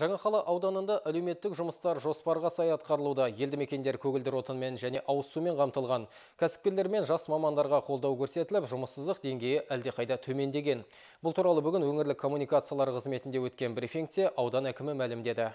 Жаңақала ауданында әлеуметтік жұмыстар жоспарға сай атқарылуда. Елді мекендер көгілдір отынмен және ауыз сумен қамтылған. Кәсіпкерлер мен жас мамандарға қолдау көрсетіліп, жұмыссыздық деңгейі әлдеқайда төмендеген. Бұл туралы бүгін өңірлік коммуникациялар қызметінде өткен брифингте аудан әкімі мәлімдеді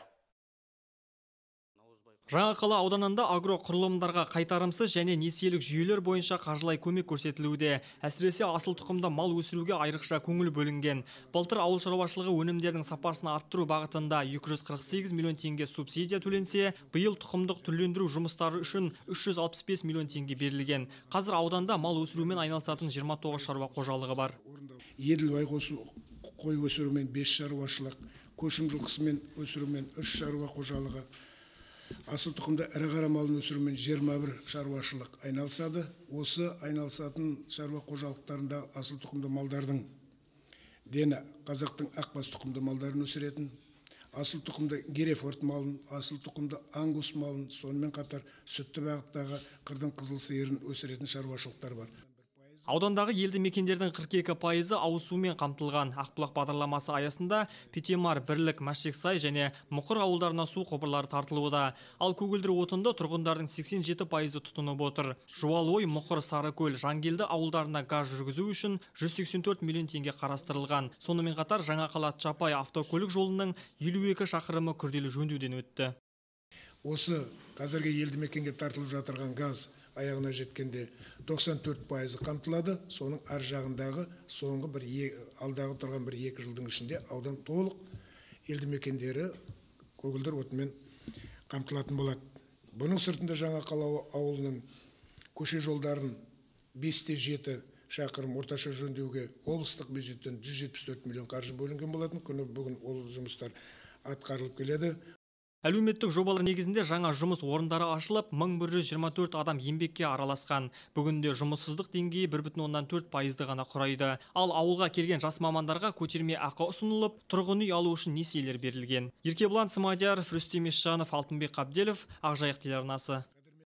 жаңақала ауданында агроқұрылымдарға қайтарымсыз және несиелік жүйелер бойынша қаржылай көмек көрсетілуде әсіресе асыл тұқымды мал өсіруге айрықша көңіл бөлінген былтыр ауыл шаруашылығы өнімдерінің сапасын арттыру бағытында 248 миллион теңге субсидия төленсе биыл тұқымдық түрлендіру жұмыстары үшін 365 миллион теңге берілген қазір ауданда мал өсірумен айналысатын 29 шаруа қожалығы бар еділ байқосын қой өсірумен бес шаруашылық көшім жылқысымен өсірумен үш шаруа қожалығы асыл тұқымды ірі қара малын өсірумен 21 шаруашылық айналысады осы айналысатын шаруа қожалықтарында асыл тұқымды малдардың дені қазақтың ақбас тұқымды малдарын өсіретін асыл тұқымды герефорд малын асыл тұқымды ангус малын сонымен қатар сүтті бағыттағы қырдың қызыл сиырын өсіретін шаруашылықтар бар аудандағы елді мекендердің 42 пайызы ауыз қамтылған ақбұлақ бағдарламасы аясында петемар бірлік Мәшексай және мұқыр ауылдарына су құбырлары тартылуда ал көгілдір отынды тұрғындардың 87 пайызы тұтынып отыр ой мұқыр сарыкөл жангелді ауылдарына газ жүргізу үшін 184 миллион теңге қарастырылған сонымен қатар қалат чапай автокөлік жолының 52 шақырымы күрделі жөндеуден өтті осы қазіргі елді мекенге тартылып жатырған газ аяғына жеткенде 94 пайызы қамтылады соның ар жағындағы соңғы бір алдағы тұрған бір екі жылдың ішінде аудан толық елді мекендері көгілдір отынмен қамтылатын болады бұның сыртында жаңа қала ауылының көше жолдарын 5 жеті шақырым орташа жөндеуге облыстық бюджеттен 174 миллион қаржы бөлінген болатын күні бүгін ол жұмыстар атқарылып келеді әлеуметтік жобалар негізінде жаңа жұмыс орындары ашылып 1124 адам еңбекке араласқан бүгінде жұмыссыздық деңгейі бір бүтін оннан төрт пайызды ғана құрайды ал ауылға келген жас мамандарға көтерме ақы ұсынылып тұрғын үй алу үшін несиелер берілген еркебұлан смадияров рүстем есжанов алтынбек қабделов ақжайық телеарнасы